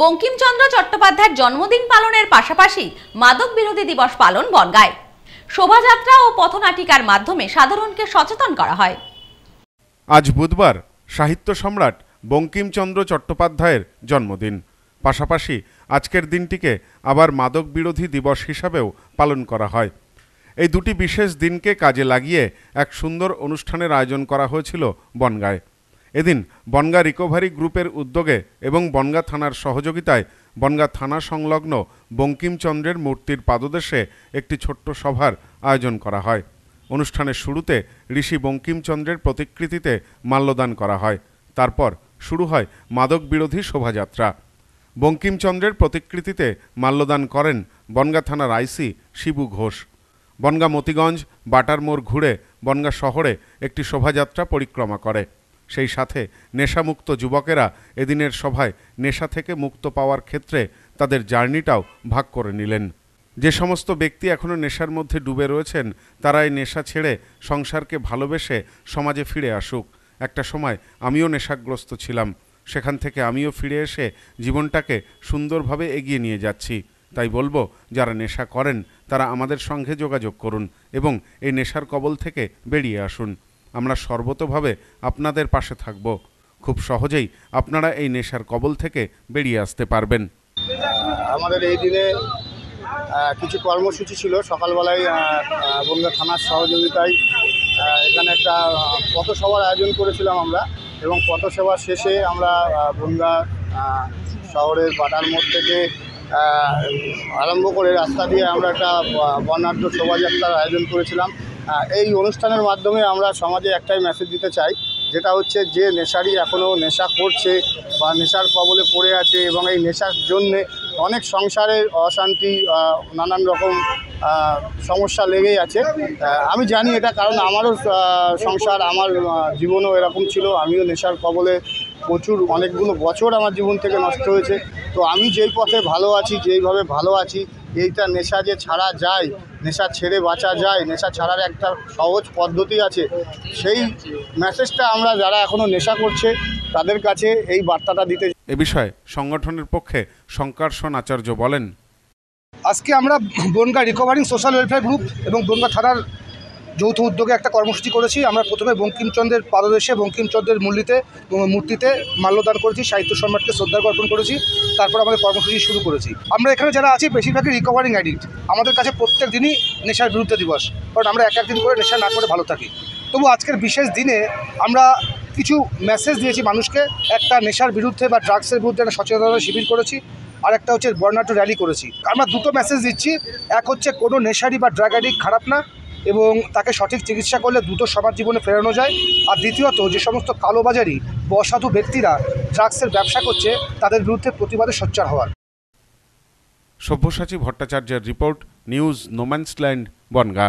বঙ্কিমচন্দ্র চট্টোপাধ্যায়ের জন্মদিন পালনের পাশাপাশি মাদক বিরোধী দিবস পালন বনগায় শোভাযাত্রা ও পথনাটিকার মাধ্যমে সাধারণকে সচেতন করা হয় আজ বুধবার সাহিত্য সম্রাট বঙ্কিমচন্দ্র চট্টোপাধ্যায়ের জন্মদিন পাশাপাশি আজকের দিনটিকে আবার মাদক বিরোধী দিবস হিসাবেও পালন করা হয় এই দুটি বিশেষ দিনকে কাজে লাগিয়ে এক সুন্দর অনুষ্ঠানের আয়োজন করা হয়েছিল বনগায় এদিন বনগা রিকভারি গ্রুপের উদ্যোগে এবং বনগা থানার সহযোগিতায় বনগা থানা সংলগ্ন বঙ্কিমচন্দ্রের মূর্তির পাদদেশে একটি ছোট্ট সভার আয়োজন করা হয় অনুষ্ঠানের শুরুতে ঋষি বঙ্কিমচন্দ্রের প্রতিকৃতিতে মাল্যদান করা হয় তারপর শুরু হয় মাদক বিরোধী শোভাযাত্রা বঙ্কিমচন্দ্রের প্রতিকৃতিতে মাল্যদান করেন বনগা থানার আইসি শিবু ঘোষ বনগা মতিগঞ্জ মোড় ঘুরে বনগা শহরে একটি শোভাযাত্রা পরিক্রমা করে সেই সাথে নেশামুক্ত যুবকেরা এদিনের সভায় নেশা থেকে মুক্ত পাওয়ার ক্ষেত্রে তাদের জার্নিটাও ভাগ করে নিলেন যে সমস্ত ব্যক্তি এখনও নেশার মধ্যে ডুবে রয়েছেন তারা এই নেশা ছেড়ে সংসারকে ভালোবেসে সমাজে ফিরে আসুক একটা সময় আমিও নেশাগ্রস্ত ছিলাম সেখান থেকে আমিও ফিরে এসে জীবনটাকে সুন্দরভাবে এগিয়ে নিয়ে যাচ্ছি তাই বলবো যারা নেশা করেন তারা আমাদের সঙ্গে যোগাযোগ করুন এবং এই নেশার কবল থেকে বেরিয়ে আসুন আমরা সর্বতোভাবে আপনাদের পাশে থাকব খুব সহজেই আপনারা এই নেশার কবল থেকে বেরিয়ে আসতে পারবেন আমাদের এই দিনে কিছু কর্মসূচি ছিল সকালবেলায় বন্ধু থানার সহযোগিতায় এখানে একটা পথসভার আয়োজন করেছিলাম আমরা এবং পথসভা শেষে আমরা বনগা শহরের বাটার মোড় থেকে আরম্ভ করে রাস্তা দিয়ে আমরা একটা বর্ণাঢ্য শোভাযাত্রার আয়োজন করেছিলাম এই অনুষ্ঠানের মাধ্যমে আমরা সমাজে একটাই মেসেজ দিতে চাই যেটা হচ্ছে যে নেশারই এখনও নেশা করছে বা নেশার কবলে পড়ে আছে এবং এই নেশার জন্যে অনেক সংসারের অশান্তি নানান রকম সমস্যা লেগেই আছে আমি জানি এটা কারণ আমারও সংসার আমার জীবনও এরকম ছিল আমিও নেশার কবলে প্রচুর অনেকগুলো বছর আমার জীবন থেকে নষ্ট হয়েছে তো আমি যেই পথে ভালো আছি যেইভাবে ভালো আছি এইটা নেশা যে ছাড়া যায় নেশা ছেড়ে বাঁচা যায় নেশা ছাড়ার একটা সহজ পদ্ধতি আছে সেই মেসেজটা আমরা যারা এখনও নেশা করছে তাদের কাছে এই বার্তাটা দিতে এ বিষয়ে সংগঠনের পক্ষে শঙ্কর্ষণ আচার্য বলেন আজকে আমরা Bangaon recovering social welfare group এবং বনগা থানার যৌথ উদ্যোগে একটা কর্মসূচি করেছি আমরা প্রথমে বঙ্কিমচন্দ্রের পাদদেশে বঙ্কিমচন্দ্রের মূর্তিতে মূর্তিতে মাল্যদান করেছি সাহিত্য সম্রাটকে শ্রদ্ধা অর্পণ করেছি তারপর আমাদের কর্মসূচি শুরু করেছি আমরা এখানে যারা আছি বেশিরভাগই রিকভারিং অ্যাডিক্ট আমাদের কাছে প্রত্যেক দিনই নেশার বিরুদ্ধে দিবস কারণ আমরা এক একদিন করে নেশা না করে ভালো থাকি তবু আজকের বিশেষ দিনে আমরা কিছু মেসেজ দিয়েছি মানুষকে একটা নেশার বিরুদ্ধে বা ড্রাগসের বিরুদ্ধে একটা সচেতনতা শিবির করেছি আর একটা হচ্ছে বর্ণাট্য র্যালি করেছি আমরা দুটো মেসেজ দিচ্ছি এক হচ্ছে কোনো নেশারি বা ড্রাগ অ্যাডিক খারাপ না এবং তাকে সঠিক চিকিৎসা করলে দ্রুত সবার জীবনে ফেরানো যায় আর দ্বিতীয়ত যে সমস্ত কালোবাজারি বসাধু অসাধু ব্যক্তিরা ড্রাগসের ব্যবসা করছে তাদের বিরুদ্ধে প্রতিবাদে সোচ্চার হওয়ার সব্যসাচী ভট্টাচার্যের রিপোর্ট নিউজ নোম্যান্সল্যান্ড বনগা